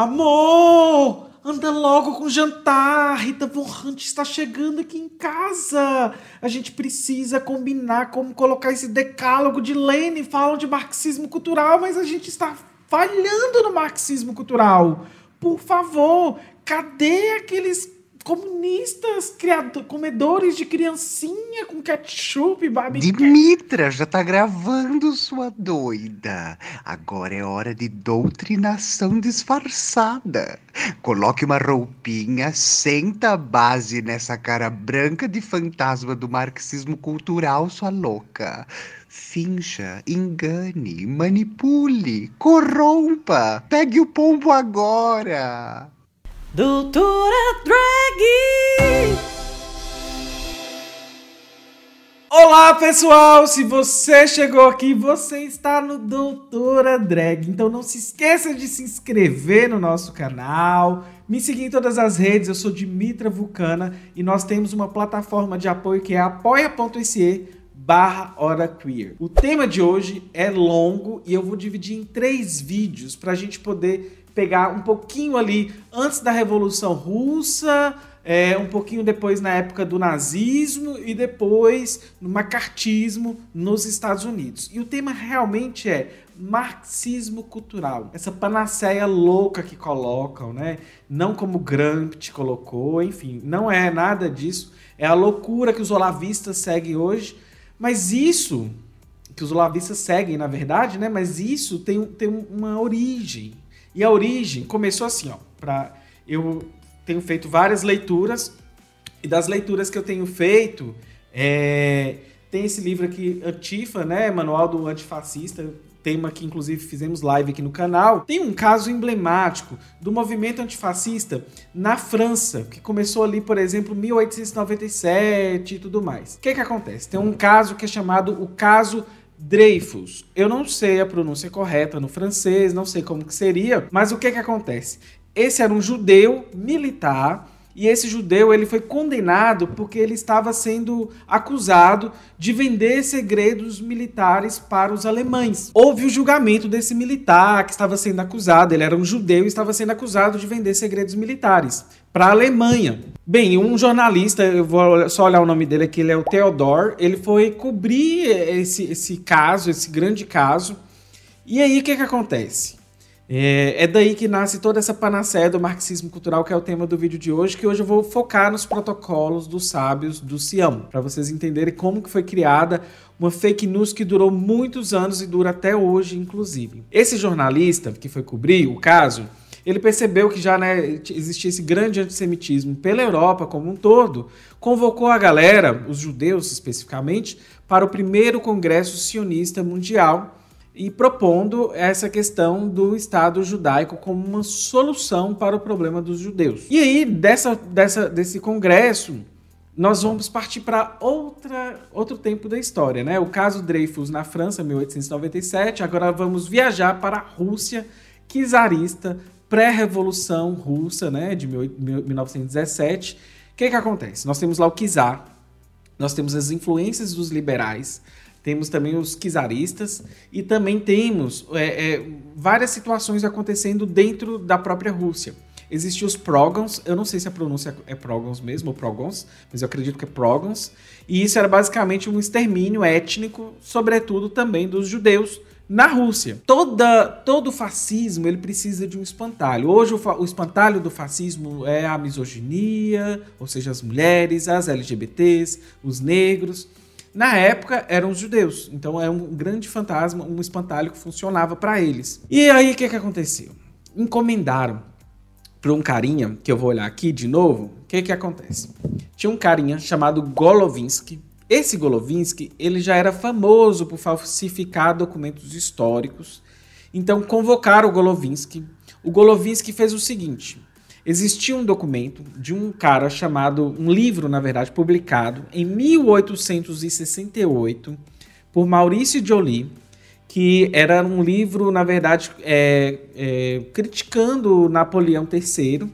Amor, anda logo com o jantar. Rita Von Hunt está chegando aqui em casa. A gente precisa combinar como colocar esse decálogo de Lenin. Falam de marxismo cultural, mas a gente está falhando no marxismo cultural. Por favor, cadê aqueles comunistas, comedores de criancinha com ketchup, babi. Dimitra, já tá gravando, sua doida. Agora é hora de doutrinação disfarçada. Coloque uma roupinha, senta a base nessa cara branca de fantasma do marxismo cultural, sua louca. Finja, engane, manipule, corrompa. Pegue o pombo agora. Doutora Drag! Olá pessoal, se você chegou aqui, você está no Doutora Drag. Então não se esqueça de se inscrever no nosso canal, me seguir em todas as redes. Eu sou Dimitra Vulcana e nós temos uma plataforma de apoio que é apoia.se barra Hora Queer. O tema de hoje é longo e eu vou dividir em três vídeos para a gente poder pegar um pouquinho ali antes da Revolução Russa, é, um pouquinho depois na época do nazismo e depois no macartismo nos Estados Unidos. E o tema realmente é marxismo cultural. Essa panaceia louca que colocam, né? Não como Gramsci colocou, enfim, não é nada disso. É a loucura que os olavistas seguem hoje, mas isso que os olavistas seguem, na verdade, né? Mas isso tem, tem uma origem, e a origem começou assim, ó. Pra, eu tenho feito várias leituras, e das leituras que eu tenho feito, é, tem esse livro aqui, Antifa, né? Manual do Antifascista, tema que inclusive fizemos live aqui no canal, tem um caso emblemático do movimento antifascista na França, que começou ali, por exemplo, 1897 e tudo mais. O que que acontece? Tem um caso que é chamado o caso Dreyfus. Eu não sei a pronúncia correta no francês, não sei como que seria, mas o que que acontece? Esse era um judeu militar e esse judeu ele foi condenado porque ele estava sendo acusado de vender segredos militares para os alemães. Houve o julgamento desse militar que estava sendo acusado, ele era um judeu e estava sendo acusado de vender segredos militares para a Alemanha. Bem, um jornalista, eu vou só olhar o nome dele aqui, ele é o Theodor, ele foi cobrir esse, esse caso, esse grande caso. E aí o que, que acontece? É, é, daí que nasce toda essa panaceia do marxismo cultural, que é o tema do vídeo de hoje, que hoje eu vou focar nos protocolos dos sábios do Sião, para vocês entenderem como que foi criada uma fake news que durou muitos anos e dura até hoje, inclusive. Esse jornalista que foi cobrir o caso, ele percebeu que já né, existia esse grande antissemitismo pela Europa como um todo, convocou a galera, os judeus especificamente, para o primeiro Congresso Sionista Mundial, e propondo essa questão do Estado judaico como uma solução para o problema dos judeus. E aí, dessa, dessa, desse congresso, nós vamos partir para outra outro tempo da história, né? O caso Dreyfus na França, 1897. Agora vamos viajar para a Rússia czarista, pré-revolução russa, né, de 1917. O que que acontece? Nós temos lá o czar, nós temos as influências dos liberais, temos também os quizaristas e também temos é, é, várias situações acontecendo dentro da própria Rússia. Existem os progons, eu não sei se a pronúncia é progons mesmo, ou progons, mas eu acredito que é progons, e isso era basicamente um extermínio étnico, sobretudo também dos judeus, na Rússia. Toda, todo fascismo ele precisa de um espantalho. Hoje o, o, espantalho do fascismo é a misoginia, ou seja, as mulheres, as LGBTs, os negros. Na época eram os judeus, então é um grande fantasma, um espantalho que funcionava para eles. E aí o que, que aconteceu? Encomendaram para um carinha, que eu vou olhar aqui de novo, o que que acontece? Tinha um carinha chamado Golovinsky. Esse Golovinsky, ele já era famoso por falsificar documentos históricos. Então convocaram o Golovinsky. O Golovinsky fez o seguinte: Existia um documento de um cara chamado, um livro, na verdade, publicado em 1868 por Maurício Joly, que era um livro, na verdade, é, é, criticando Napoleão III.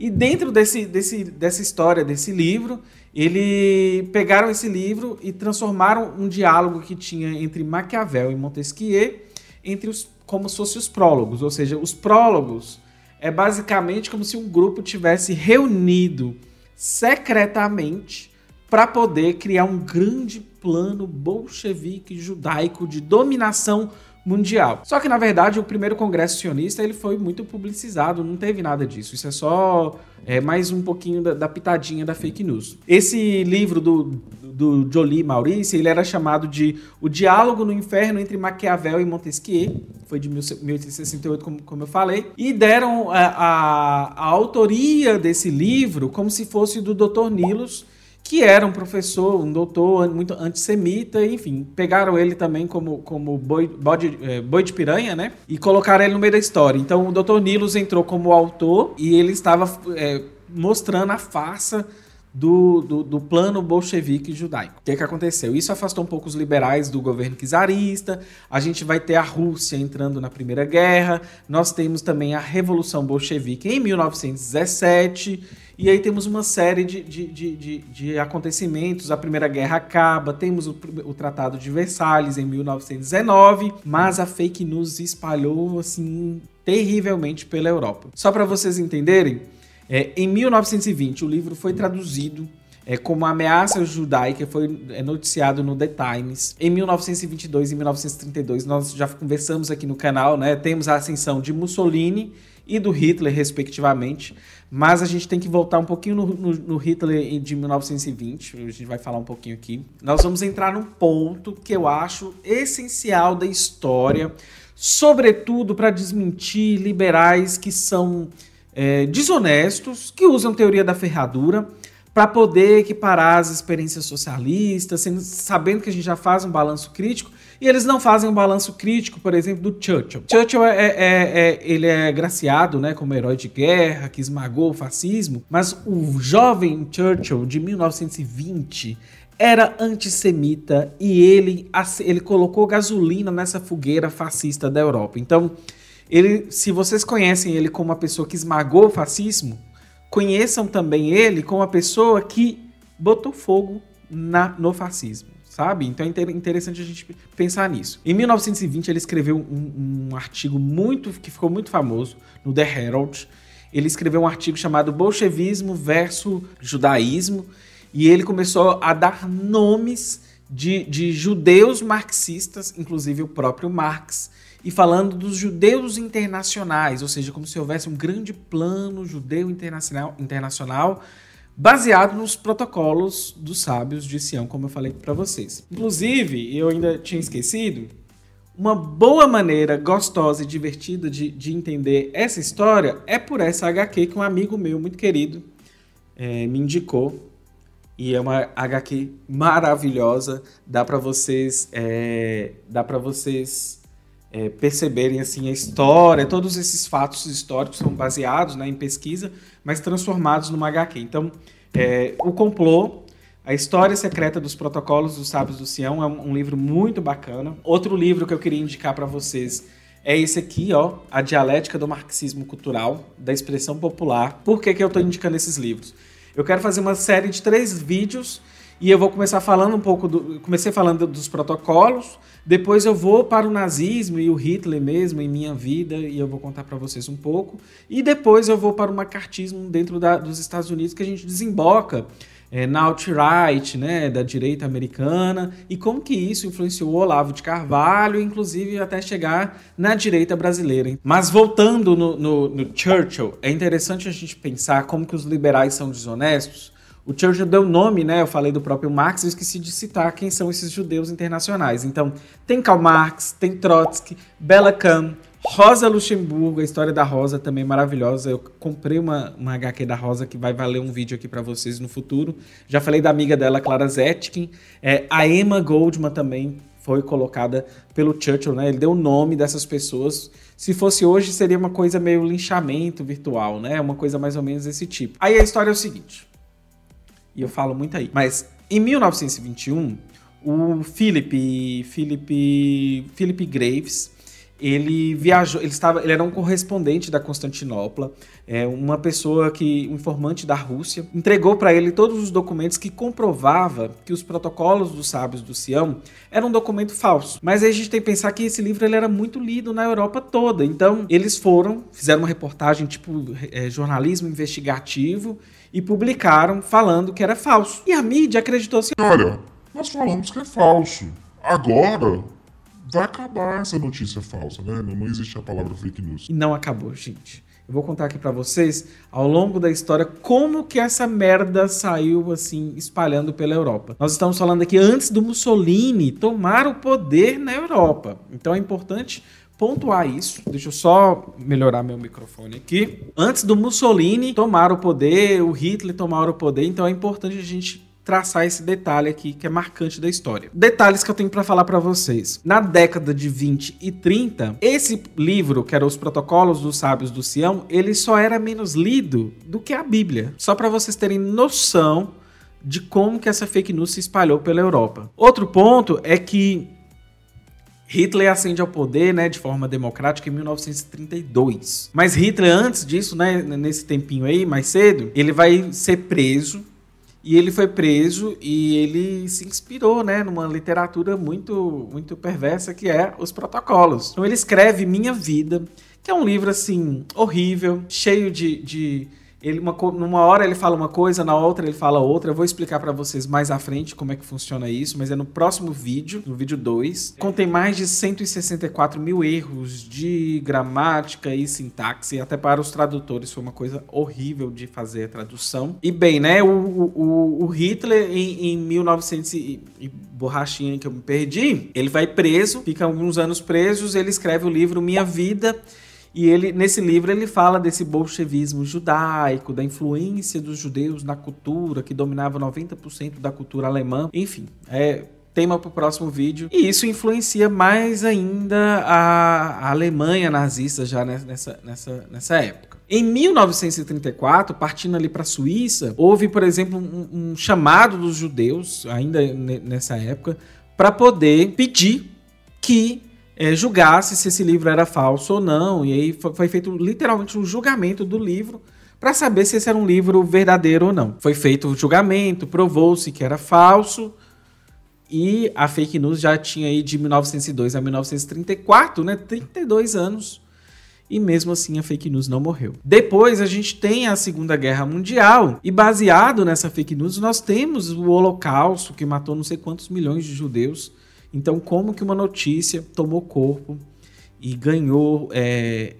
E dentro desse, desse, dessa história, desse livro, ele pegaram esse livro e transformaram um diálogo que tinha entre Maquiavel e Montesquieu, entre os, como se fossem os prólogos, ou seja, os prólogos é basicamente como se um grupo tivesse reunido secretamente para poder criar um grande plano bolchevique judaico de dominação mundial. Só que na verdade o primeiro congresso sionista ele foi muito publicizado, não teve nada disso. Isso é só é, mais um pouquinho da, da, pitadinha da fake news. Esse livro do, do Jolie Maurício ele era chamado de O Diálogo no Inferno entre Maquiavel e Montesquieu, foi de 1868, como, como eu falei, e deram a, é, a, a autoria desse livro como se fosse do Dr. Nilos que era um professor, um doutor muito antissemita, enfim, pegaram ele também como, como boi, bode, é, boi de piranha, né? E colocaram ele no meio da história. Então o doutor Nilos entrou como autor e ele estava é, mostrando a farsa do, do, do, plano bolchevique judaico. O que, é que aconteceu? Isso afastou um pouco os liberais do governo czarista, a gente vai ter a Rússia entrando na Primeira Guerra, nós temos também a Revolução Bolchevique em 1917 e aí temos uma série de, de, de, de, de acontecimentos. A Primeira Guerra acaba, temos o, o, Tratado de Versalhes em 1919, mas a fake news espalhou assim terrivelmente pela Europa. Só para vocês entenderem, é, em 1920 o livro foi traduzido é, como ameaça judaica foi é, noticiado no The Times. Em 1922 e 1932, nós já conversamos aqui no canal, né? Temos a ascensão de Mussolini e do Hitler, respectivamente. Mas a gente tem que voltar um pouquinho no, no, no, Hitler de 1920, a gente vai falar um pouquinho aqui. Nós vamos entrar num ponto que eu acho essencial da história, sobretudo para desmentir liberais que são é, desonestos, que usam teoria da ferradura para poder equiparar as experiências socialistas, sabendo que a gente já faz um balanço crítico, e eles não fazem um balanço crítico, por exemplo, do Churchill. Churchill é, é, é, ele é graciado né, como herói de guerra, que esmagou o fascismo, mas o jovem Churchill de 1920 era antissemita e ele, ele colocou gasolina nessa fogueira fascista da Europa. Então, ele, se vocês conhecem ele como uma pessoa que esmagou o fascismo, conheçam também ele como uma pessoa que botou fogo na, no fascismo sabe? Então é interessante a gente pensar nisso. Em 1920, ele escreveu um, um artigo muito que ficou muito famoso no The Herald. Ele escreveu um artigo chamado Bolchevismo versus Judaísmo e ele começou a dar nomes de, de judeus marxistas, inclusive o próprio Marx, e falando dos judeus internacionais, ou seja, como se houvesse um grande plano judeu internacional, internacional baseado nos protocolos dos sábios de Sião, como eu falei para vocês. Inclusive, eu ainda tinha esquecido, uma boa maneira gostosa e divertida de, de entender essa história é por essa HQ que um amigo meu muito querido é, me indicou. E é uma HQ maravilhosa, dá para vocês, é, dá para vocês é, perceberem assim a história, todos esses fatos históricos são baseados né, em pesquisa, mas transformados numa HQ. Então, é, o complô, a história secreta dos protocolos dos sábios do Sião é um, um livro muito bacana. Outro livro que eu queria indicar para vocês é esse aqui, ó, a dialética do marxismo cultural da expressão popular. Por que que eu estou indicando esses livros? Eu quero fazer uma série de três vídeos e eu vou começar falando um pouco do. Comecei falando dos protocolos, depois eu vou para o nazismo e o Hitler mesmo em minha vida, e eu vou contar para vocês um pouco. E depois eu vou para o macartismo dentro da, dos Estados Unidos, que a gente desemboca é, na alt-right, né, da direita americana, e como que isso influenciou o Olavo de Carvalho, inclusive até chegar na direita brasileira. Mas voltando no, no, no Churchill, é interessante a gente pensar como que os liberais são desonestos o Churchill deu nome, né? Eu falei do próprio Marx, eu esqueci de citar quem são esses judeus internacionais. Então, tem Karl Marx, tem Trotsky, Bela Kahn, Rosa Luxemburgo, a história da Rosa também é maravilhosa. Eu comprei uma, uma HQ da Rosa que vai valer um vídeo aqui para vocês no futuro. Já falei da amiga dela, Clara Zetkin. É, a Emma Goldman também foi colocada pelo Churchill, né? Ele deu o nome dessas pessoas. Se fosse hoje, seria uma coisa meio linchamento virtual, né? Uma coisa mais ou menos desse tipo. Aí a história é o seguinte. E eu falo muito aí. Mas em 1921, o Philip, Philip, Philip Graves, ele viajou, ele estava, ele era um correspondente da Constantinopla, é, uma pessoa que, um informante da Rússia, entregou para ele todos os documentos que comprovava que os protocolos dos sábios do Sião eram um documento falso. Mas aí a gente tem que pensar que esse livro ele era muito lido na Europa toda, então eles foram, fizeram uma reportagem tipo é, jornalismo investigativo e publicaram falando que era falso. E a mídia acreditou assim: olha, nós falamos que é falso. Agora, vai acabar essa notícia falsa, né? Não, não existe a palavra fake news. E não acabou, gente. Eu vou contar aqui para vocês, ao longo da história, como que essa merda saiu, assim, espalhando pela Europa. Nós estamos falando aqui antes do Mussolini tomar o poder na Europa. Então é importante pontuar isso. Deixa eu só melhorar meu microfone aqui. Antes do Mussolini tomar o poder, o Hitler tomar o poder, então é importante a gente traçar esse detalhe aqui que é marcante da história. Detalhes que eu tenho para falar para vocês. Na década de 20 e 30, esse livro, que era Os Protocolos dos Sábios do Sião, ele só era menos lido do que a Bíblia. Só para vocês terem noção de como que essa fake news se espalhou pela Europa. Outro ponto é que Hitler ascende ao poder, né, de forma democrática em 1932. Mas Hitler antes disso, né, nesse tempinho aí, mais cedo, ele vai ser preso e ele foi preso e ele se inspirou, né, numa literatura muito muito perversa que é Os Protocolos. Então ele escreve Minha Vida, que é um livro assim horrível, cheio de, de ele uma, numa hora ele fala uma coisa, na outra ele fala outra. Eu vou explicar para vocês mais à frente como é que funciona isso, mas é no próximo vídeo, no vídeo 2. Contém mais de 164 mil erros de gramática e sintaxe. Até para os tradutores foi uma coisa horrível de fazer a tradução. E bem, né? O, o, o Hitler em, em 1900 e, e borrachinha que eu me perdi, ele vai preso, fica alguns anos presos. Ele escreve o livro Minha Vida. E ele, nesse livro, ele fala desse bolchevismo judaico, da influência dos judeus na cultura, que dominava 90% da cultura alemã. Enfim, é tema para o próximo vídeo. E isso influencia mais ainda a, a Alemanha nazista já nessa, nessa, nessa época. Em 1934, partindo ali para a Suíça, houve, por exemplo, um, um chamado dos judeus, ainda nessa época, para poder pedir que é, julgasse se esse livro era falso ou não. E aí foi feito literalmente um julgamento do livro para saber se esse era um livro verdadeiro ou não. Foi feito o julgamento, provou-se que era falso. E a fake news já tinha aí de 1902 a 1934, né? 32 anos. E mesmo assim a fake news não morreu. Depois a gente tem a Segunda Guerra Mundial e baseado nessa fake news nós temos o Holocausto que matou não sei quantos milhões de judeus então, como que uma notícia tomou corpo e ganhou é,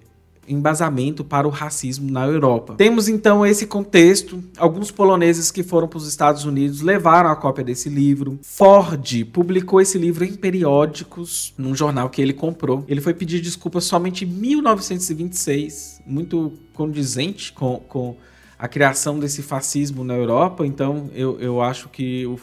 embasamento para o racismo na Europa? Temos então esse contexto. Alguns poloneses que foram para os Estados Unidos levaram a cópia desse livro. Ford publicou esse livro em periódicos, num jornal que ele comprou. Ele foi pedir desculpas somente em 1926, muito condizente com, com a criação desse fascismo na Europa. Então, eu, eu acho que o,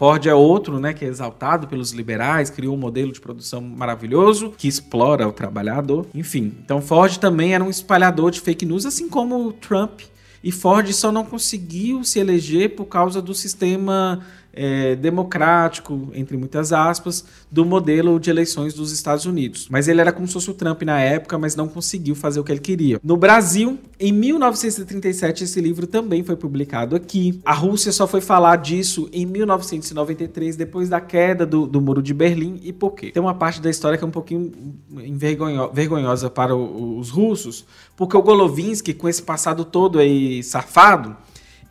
Ford é outro, né, que é exaltado pelos liberais, criou um modelo de produção maravilhoso que explora o trabalhador. Enfim, então Ford também era um espalhador de fake news, assim como o Trump. E Ford só não conseguiu se eleger por causa do sistema é, democrático, entre muitas aspas, do modelo de eleições dos Estados Unidos. Mas ele era como se fosse o Trump na época, mas não conseguiu fazer o que ele queria. No Brasil, em 1937, esse livro também foi publicado aqui. A Rússia só foi falar disso em 1993, depois da queda do, do Muro de Berlim. E por quê? Tem uma parte da história que é um pouquinho vergonhosa para o, os russos, porque o Golovinsky, com esse passado todo aí safado,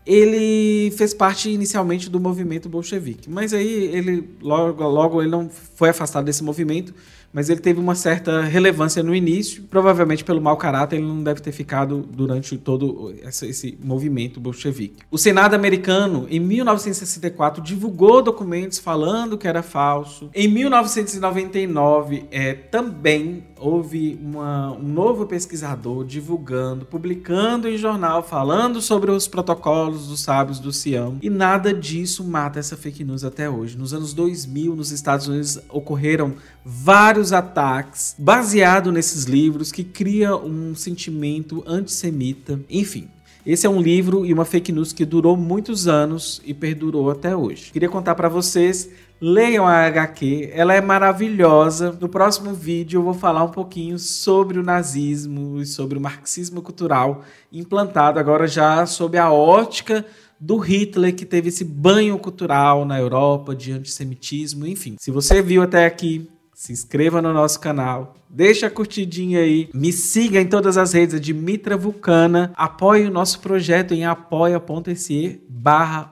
ele fez parte inicialmente do movimento bolchevique, mas aí ele logo logo ele não foi afastado desse movimento mas ele teve uma certa relevância no início, provavelmente pelo mau caráter, ele não deve ter ficado durante todo esse movimento bolchevique. O Senado americano, em 1964, divulgou documentos falando que era falso. Em 1999, é, também houve uma, um novo pesquisador divulgando, publicando em jornal, falando sobre os protocolos dos sábios do Sião. E nada disso mata essa fake news até hoje. Nos anos 2000, nos Estados Unidos, ocorreram vários vários ataques baseado nesses livros que cria um sentimento antissemita. Enfim, esse é um livro e uma fake news que durou muitos anos e perdurou até hoje. Queria contar para vocês, leiam a HQ, ela é maravilhosa. No próximo vídeo eu vou falar um pouquinho sobre o nazismo e sobre o marxismo cultural implantado agora já sob a ótica do Hitler que teve esse banho cultural na Europa de antissemitismo, enfim. Se você viu até aqui, se inscreva no nosso canal, deixa a curtidinha aí, me siga em todas as redes é de Mitra Vulcana, apoie o nosso projeto em apoia.se barra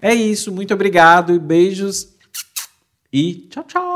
É isso, muito obrigado e beijos e tchau, tchau!